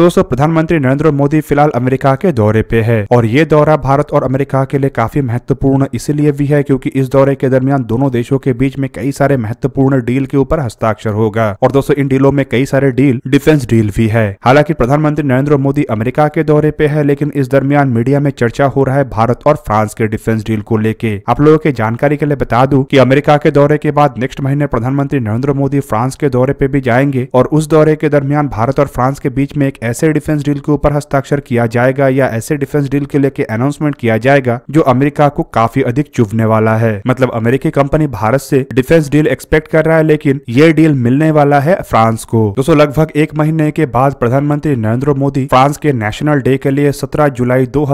दोस्तों प्रधानमंत्री नरेंद्र मोदी फिलहाल अमेरिका के दौरे पे है और ये दौरा भारत और अमेरिका के लिए काफी महत्वपूर्ण इसलिए भी है क्योंकि इस दौरे के दरमियान दोनों देशों के बीच में कई सारे महत्वपूर्ण डील के ऊपर हस्ताक्षर होगा और दोस्तों इन डीलों में कई सारे डील डिफेंस डील भी है हालांकि प्रधानमंत्री नरेंद्र मोदी अमेरिका के दौरे पे है लेकिन इस दरमियान मीडिया में चर्चा हो रहा है भारत और फ्रांस के डिफेंस डील को लेके आप लोगों की जानकारी के लिए बता दू की अमेरिका के दौरे के बाद नेक्स्ट महीने प्रधानमंत्री नरेंद्र मोदी फ्रांस के दौरे पे भी जाएंगे और उस दौरे के दरमियान भारत और फ्रांस के बीच में एक ऐसे डिफेंस डील के ऊपर हस्ताक्षर किया जाएगा या ऐसे डिफेंस डील के लेके अनाउंसमेंट किया जाएगा जो अमेरिका को काफी अधिक चुभने वाला है मतलब अमेरिकी कंपनी भारत से डिफेंस डील एक्सपेक्ट कर रहा है लेकिन ये डील मिलने वाला है फ्रांस को दोस्तों लगभग एक महीने के बाद प्रधानमंत्री नरेंद्र मोदी फ्रांस के नेशनल डे के लिए सत्रह जुलाई दो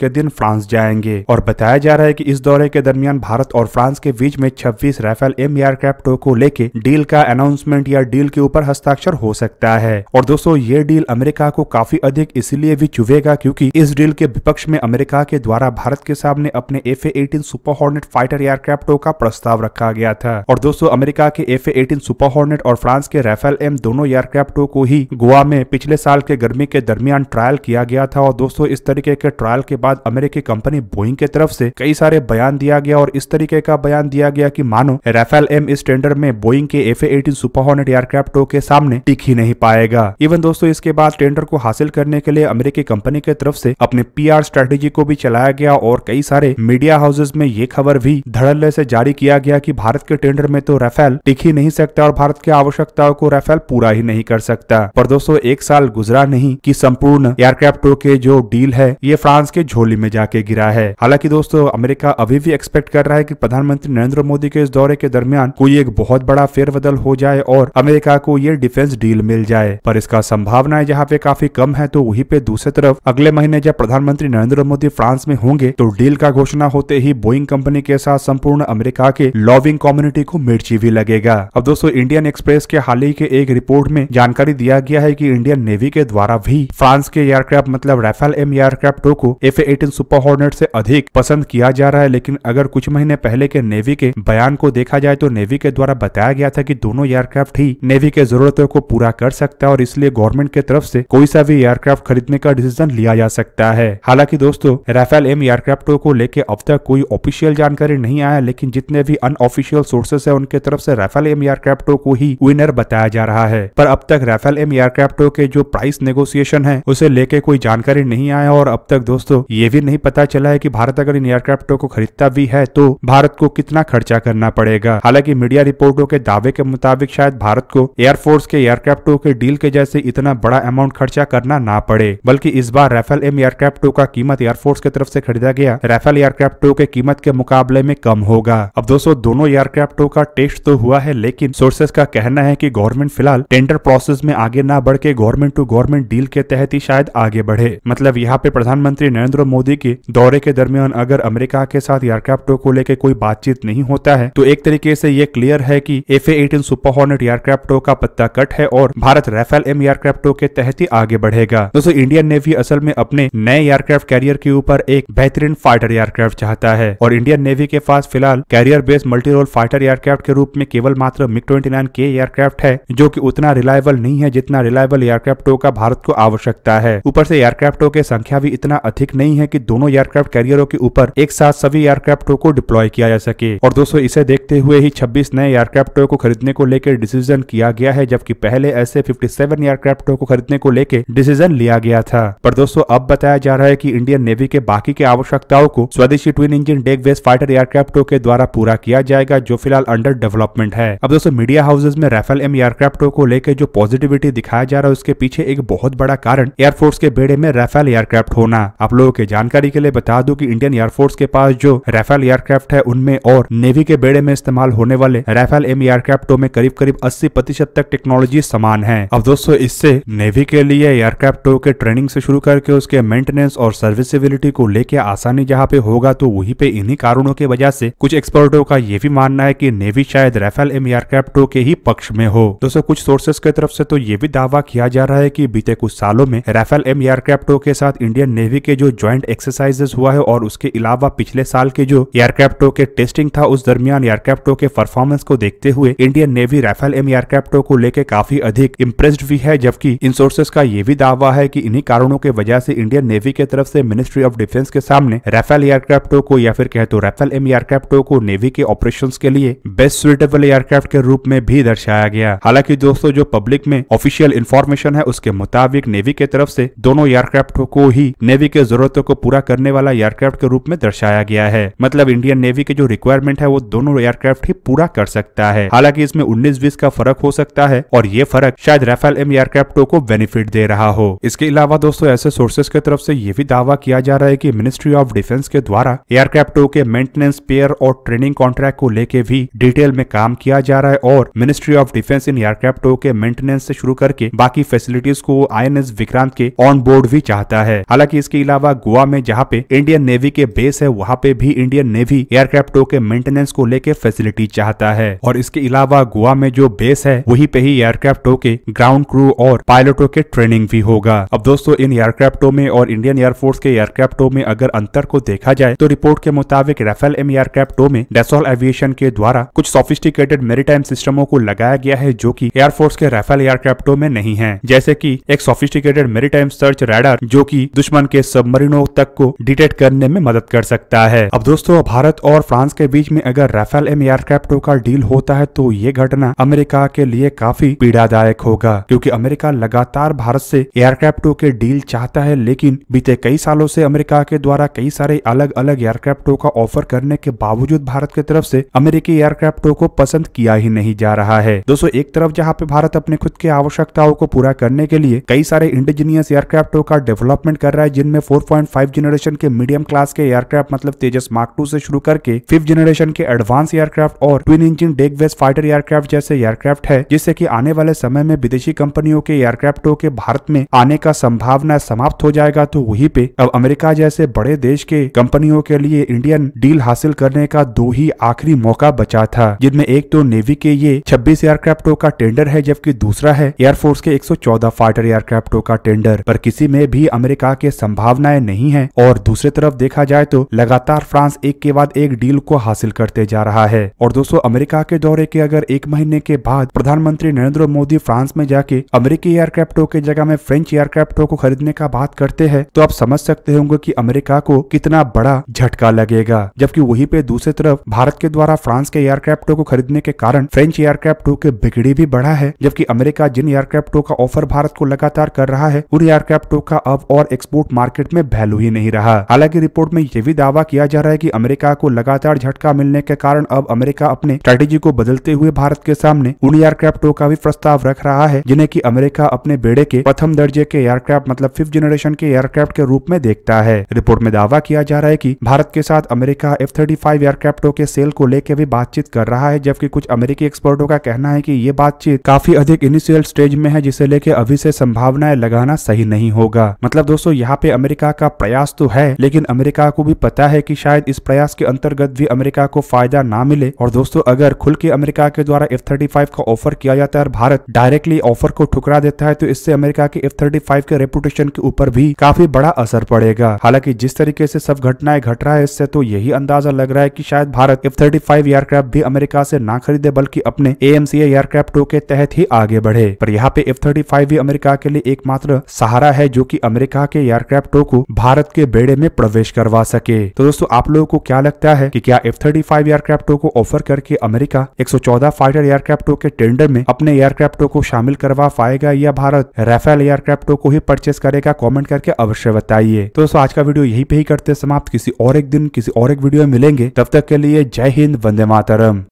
के दिन फ्रांस जाएंगे और बताया जा रहा है की इस दौरे के दरमियान भारत और फ्रांस के बीच में छब्बीस राइफेल एम एयरक्राफ्टों को लेके डील का अनाउंसमेंट या डील के ऊपर हस्ताक्षर हो सकता है और दोस्तों ये डील अमेरिका अमेरिका को काफी अधिक इसलिए भी चुभेगा क्योंकि इस डील के विपक्ष में अमेरिका के द्वारा भारत के सामने अपने F eighteen super hornet fighter एयरक्राफ्टों का प्रस्ताव रखा गया था और दोस्तों अमेरिका के एफ एटीन सुपर हॉर्नेट और फ्रांस के राफेल एम दोनों एयरक्राफ्ट को ही गोवा में पिछले साल के गर्मी के दरमियान ट्रायल किया गया था और दोस्तों इस तरीके के ट्रायल के बाद अमेरिकी कंपनी बोइंग के तरफ से कई सारे बयान दिया गया और इस तरीके का बयान दिया गया कि मानो राफेल एम इस टेंडर में बोइंग के एफ एटीन सुपर हॉर्नेट एयरक्राफ्टो के सामने टिक ही नहीं पाएगा इवन दोस्तों इसके बाद बाद टेंडर को हासिल करने के लिए अमेरिकी कंपनी के तरफ से अपने पीआर स्ट्रेटेजी को भी चलाया गया और कई सारे मीडिया हाउसेज में ये खबर भी धड़ल्ले से जारी किया गया कि भारत के टेंडर में तो राफेल टिक ही नहीं सकता और भारत की आवश्यकताओं को राफेल पूरा ही नहीं कर सकता पर दोस्तों एक साल गुजरा नहीं की संपूर्ण एयरक्राफ्ट के जो डील है ये फ्रांस के झोली में जाके गिरा है हालांकि दोस्तों अमेरिका अभी भी एक्सपेक्ट कर रहा है की प्रधानमंत्री नरेंद्र मोदी के इस दौरे के दरमियान कोई एक बहुत बड़ा फेरबदल हो जाए और अमेरिका को ये डिफेंस डील मिल जाए पर इसका संभावना है यहाँ पे काफी कम है तो वही पे दूसरी तरफ अगले महीने जब प्रधानमंत्री नरेंद्र मोदी फ्रांस में होंगे तो डील का घोषणा होते ही बोइंग कंपनी के साथ संपूर्ण अमेरिका के लॉविंग कम्युनिटी को मिर्ची भी लगेगा अब दोस्तों इंडियन एक्सप्रेस के हाल ही के एक रिपोर्ट में जानकारी दिया गया है की इंडियन नेवी के द्वारा भी फ्रांस के एयरक्राफ्ट मतलब राफेल एम एयरक्राफ्ट टो को एफ एटीन सुपर हॉर्नेट से अधिक पसंद किया जा रहा है लेकिन अगर कुछ महीने पहले के नेवी के बयान को देखा जाए तो नेवी के द्वारा बताया गया था की दोनों एयरक्राफ्ट ही नेवी के जरूरतों को पूरा कर सकता है और इसलिए गवर्नमेंट के तरफ से कोई सा भी एयरक्राफ्ट खरीदने का डिसीजन लिया जा सकता है हालांकि दोस्तों राफेल एम एयरक्राफ्टो को लेकर अब तक कोई ऑफिशियल जानकारी नहीं आया लेकिन जितने भी अनऑफिशियल सोर्सेस है उनके तरफ से राफेल एम एयरक्राफ्टो को ही विनर बताया जा रहा है पर अब तक राफेल एम एयरक्राफ्टो के जो प्राइस नेगोशिएशन है उसे लेके कोई जानकारी नहीं आया और अब तक दोस्तों ये भी नहीं पता चला है की भारत अगर इन एयरक्राफ्टों को खरीदता भी है तो भारत को कितना खर्चा करना पड़ेगा हालांकि मीडिया रिपोर्टों के दावे के मुताबिक शायद भारत को एयरफोर्स के एयरक्राफ्टों के डील के जैसे इतना बड़ा अमाउंट खर्चा करना ना पड़े बल्कि इस बार राफेल एम एयरक्राफ्ट टू का कीमत एयरफोर्स की तरफ से खरीदा गया राफेल एयरक्राफ्ट टू के कीमत के मुकाबले में कम होगा अब दोस्तों दोनों एयरक्राफ्ट टू का टेस्ट तो हुआ है लेकिन सोर्सेस का कहना है की गवर्नमेंट फिलहाल टेंडर प्रोसेस में आगे न बढ़ के गवर्नमेंट टू गवर्नमेंट डील के तहत ही शायद आगे बढ़े मतलब यहाँ पे प्रधानमंत्री नरेंद्र मोदी के दौरे के दरमियान अगर अमेरिका के साथ एयरक्राफ्टों को लेकर कोई बातचीत नहीं होता है तो एक तरीके से ये क्लियर है कि F A eighteen super hornet एयरक्राफ्टो का पत्ता कट है और भारत राफेल एम एयरक्राफ्टो के तहत ही आगे बढ़ेगा दोस्तों इंडियन नेवी असल में अपने नए एयरक्राफ्ट कैरियर के ऊपर एक बेहतरीन फाइटर एयरक्राफ्ट चाहता है और इंडियन नेवी के पास फिलहाल carrier based multi role fighter aircraft के रूप में केवल मात्र मिग ट्वेंटी नाइन के एयरक्राफ्ट है जो की उतना रिलायबल नहीं है जितना रिलायबल एयरक्राफ्टों का भारत को आवश्यकता है ऊपर से एयरक्राफ्टों की संख्या भी इतना अधिक नहीं है की दोनों एयरक्राफ्ट कैरियरों के ऊपर एक साथ सभी एयरक्राफ्टों को डिप्लॉय किया जा सके और दोस्तों इसे देखते हुए ही छब्बीस नए एयरक्राफ्टों को खरीदने को लेकर डिसीजन किया गया है जबकि पहले ऐसे 57 एयरक्राफ्टों को खरीदने भेजने को लेकर डिसीजन लिया गया था पर दोस्तों अब बताया जा रहा है की इंडियन नेवी के बाकी की आवश्यकताओं को स्वदेशी twin engine deck base fighter एयरक्राफ्टों के द्वारा पूरा किया जाएगा जो फिलहाल अंडर डेवलपमेंट है अब दोस्तों मीडिया हाउसेज में राफेल एम एयरक्राफ्टों को लेकर जो पॉजिटिविटी दिखाया जा रहा है उसके पीछे एक बहुत बड़ा कारण एयरफोर्स के बेड़े में राफेल एयरक्राफ्ट होना आप लोगों के जानकारी के लिए बता दूं कि इंडियन एयरफोर्स के पास जो राफेल एयरक्राफ्ट है उनमें और नेवी के बेड़े में इस्तेमाल होने वाले राफेल एम एयरक्राफ्टों में करीब करीब अस्सी प्रतिशत तक टेक्नोलॉजी समान है अब दोस्तों इससे नेवी के लिए एयरक्राफ्ट टो के ट्रेनिंग से शुरू करके उसके मेंटेनेंस और सर्विसेबिलिटी को लेके आसानी जहाँ पे होगा तो वही पे इन्हीं कारणों की वजह से कुछ एक्सपर्टों का ये भी मानना है कि नेवी शायद रेफेल एम एयरक्राफ्ट टो के ही पक्ष में हो दोस्तों कुछ सोर्सेस की तरफ से तो ये भी दावा किया जा रहा है की बीते कुछ सालों में रेफेल एम एयरक्राफ्ट टो के साथ इंडियन नेवी के जो ज्वाइंट एक्सरसाइजेस हुआ है और उसके अलावा पिछले साल के जो एयरक्राफ्ट टो के टेस्टिंग था उस दरमियान एयरक्राफ्ट टो के परफॉर्मेंस को देखते हुए Indian navy Rafale M aircraft टो को लेकर काफी अधिक इम्प्रेस्ड भी है जबकि इन सोर्स फोर्सेस का यह भी दावा है कि इन्हीं कारणों की वजह से इंडियन नेवी के तरफ से मिनिस्ट्री ऑफ डिफेंस के सामने रैफेल एयरक्राफ्टों को या फिर कहते तो एम एयरक्राफ्टों को नेवी के ऑपरेशन के लिए बेस्ट सुइटेबल एयरक्राफ्ट के रूप में भी दर्शाया गया हालांकि दोस्तों जो पब्लिक में ऑफिशियल इन्फॉर्मेशन है उसके मुताबिक नेवी के तरफ से दोनों एयरक्राफ्ट को ही नेवी के जरूरतों को पूरा करने वाला एयरक्राफ्ट के रूप में दर्शाया गया है मतलब इंडियन नेवी के जो रिक्वायरमेंट है वो दोनों एयरक्राफ्ट ही पूरा कर सकता है हालांकि इसमें उन्नीस बीस का फर्क हो सकता है और ये फर्क शायद राफेल एम एयरक्राफ्टों को बेनिफिट दे रहा हो इसके अलावा दोस्तों ऐसे सोर्सेज की तरफ से ये भी दावा किया जा रहा है की मिनिस्ट्री ऑफ डिफेंस के द्वारा एयरक्राफ्टों के मेंटेनेंस पेयर और ट्रेनिंग कॉन्ट्रैक्ट को लेके भी डिटेल में काम किया जा रहा है और मिनिस्ट्री ऑफ डिफेंस इन एयरक्राफ्टों के मेंटेनेंस से शुरू करके बाकी फैसिलिटीज को आई विक्रांत के ऑन बोर्ड भी चाहता है हालांकि इसके अलावा गोवा में जहाँ पे इंडियन नेवी के बेस है वहाँ पे भी इंडियन नेवी एयरक्राफ्टों के मेंटेनेंस को लेके फैसिलिटी चाहता है और इसके अलावा गोवा में जो बेस है वही पे ही एयरक्राफ्टों के ग्राउंड क्रू और पायलटों के ट्रेनिंग भी होगा अब दोस्तों इन एयरक्राफ्टों में और इंडियन एयरफोर्स के एयरक्राफ्टों में अगर अंतर को देखा जाए तो रिपोर्ट के मुताबिक राफेल एम एयरक्राफ्टो में डेसोल एविएशन के द्वारा कुछ सोफिस्टिकेटेड मेरीटाइम सिस्टमों को लगाया गया है जो की एयरफोर्स के राफेल एयरक्राफ्टो में नहीं है जैसे की एक सोफिस्टिकेटेड मेरी सर्च रैडर जो की दुश्मन के सबमरीनों तक को डिटेक्ट करने में मदद कर सकता है अब दोस्तों भारत और फ्रांस के बीच में अगर राफेल एम एयरक्राफ्टो का डील होता है तो ये घटना अमेरिका के लिए काफी पीड़ादायक होगा क्योंकि अमेरिका लगातार लगातार भारत से एयरक्राफ्टों के डील चाहता है लेकिन बीते कई सालों से अमेरिका के द्वारा कई सारे अलग अलग एयरक्राफ्टों का ऑफर करने के बावजूद भारत की तरफ से अमेरिकी एयरक्राफ्टों को पसंद किया ही नहीं जा रहा है दोस्तों एक तरफ जहाँ पे भारत अपने खुद की आवश्यकताओं को पूरा करने के लिए कई सारे इंडिजीनियस एयरक्राफ्टों का डेवलपमेंट कर रहा है जिनमें फोर जनरेशन के मीडियम क्लास के एयरक्राफ्ट मतलब तेजस मार्क टू ऐसी शुरू करके फिफ्थ जनरेशन के एडवांस एयरक्राफ्ट और twin engine west fighter aircraft जैसे एयरक्राफ्ट है जिससे की आने वाले समय में विदेशी कंपनियों के एयरक्राफ्ट हटो के भारत में आने का संभावना समाप्त हो जाएगा तो वहीं पे अब अमेरिका जैसे बड़े देश के कंपनियों के लिए इंडियन डील हासिल करने का दो ही आखिरी मौका बचा था जिनमें एक तो नेवी के ये छब्बीस एयरक्राफ्टों का टेंडर है जबकि दूसरा है एयरफोर्स के 114 फाइटर एयरक्राफ्टों का टेंडर पर किसी में भी अमेरिका के संभावनाएं नहीं है और दूसरी तरफ देखा जाए तो लगातार फ्रांस एक के बाद एक डील को हासिल करते जा रहा है और दोस्तों अमेरिका के दौरे के अगर एक महीने के बाद प्रधानमंत्री नरेंद्र मोदी फ्रांस में जाके अमेरिकी एयरक्राफ्ट एयरक्राफ्टो की जगह में फ्रेंच एयरक्राफ्टो को खरीदने का बात करते हैं तो आप समझ सकते होंगे की अमेरिका को कितना बड़ा झटका लगेगा जबकि वही पे दूसरी तरफ भारत के द्वारा फ्रांस के एयरक्राफ्टो को खरीदने के कारण फ्रेंच एयरक्राफ्टो के बिगड़ी भी बढ़ा है जबकि अमेरिका जिन एयरक्राफ्टों का ऑफर भारत को लगातार कर रहा है उन एयरक्राफ्टों का अब और एक्सपोर्ट मार्केट में वैल्यू ही नहीं रहा हालांकि रिपोर्ट में यह भी दावा किया जा रहा है की अमेरिका को लगातार झटका मिलने के कारण अब अमेरिका अपने स्ट्रेटेजी को बदलते हुए भारत के सामने उन एयरक्राफ्टों का भी प्रस्ताव रख रहा है जिन्हें की अमेरिका अपने बेड़े के प्रथम दर्जे के एयरक्राफ्ट मतलब फिफ्थ जनरेशन के एयरक्राफ्ट के रूप में देखता है रिपोर्ट में दावा किया जा रहा है की भारत के साथ अमेरिका एफ थर्टी फाइव एयरक्राफ्टों के सेल को लेकर भी बातचीत कर रहा है जबकि कुछ अमेरिकी एक्सपर्टों का कहना है की ये बातचीत काफी अधिक इनिशियल स्टेज में है जिसे लेके अभी से संभावनाएं लगाना सही नहीं होगा मतलब दोस्तों यहाँ पे अमेरिका का प्रयास तो है लेकिन अमेरिका को भी पता है कि शायद इस प्रयास के अंतर्गत भी अमेरिका को फायदा ना मिले और दोस्तों अगर खुल के अमेरिका के द्वारा एफ थर्टी फाइव का ऑफर किया जाता है और भारत डायरेक्टली ऑफर को ठुकरा देता है तो जिससे अमेरिका के एफ थर्टी फाइव के रेपुटेशन के ऊपर भी काफी बड़ा असर पड़ेगा हालांकि जिस तरीके से सब घटनाएं घट रहा है इससे तो यही अंदाजा लग रहा है की शायद Bharat F thirty five aircraft भी अमेरिका से ना खरीदे बल्कि अपने A M C aircraft two के तहत ही आगे बढ़े पर यहाँ पे एफ थर्टी फाइव भी अमेरिका के लिए एकमात्र सहारा है जो की अमेरिका के एयरक्राफ्ट टू को भारत के बेड़े में प्रवेश करवा सके तो दोस्तों आप लोगों को क्या लगता है की क्या एफ थर्टी फाइव एयरक्राफ्टों को ऑफर करके अमेरिका एक सौ चौदह फाइटर एयरक्राफ्टों के टेंडर में अपने एयरक्राफ्टो को शामिल करवा पाएगा या भारत राफेल एयरक्राफ्ट को ही परचेस करेगा कॉमेंट करके अवश्य बताइए तो दोस्तों आज का वीडियो यही पे ही करते समाप्त किसी और एक दिन किसी और एक वीडियो में मिलेंगे तब तक के लिए जय हिंद वंदे मातरम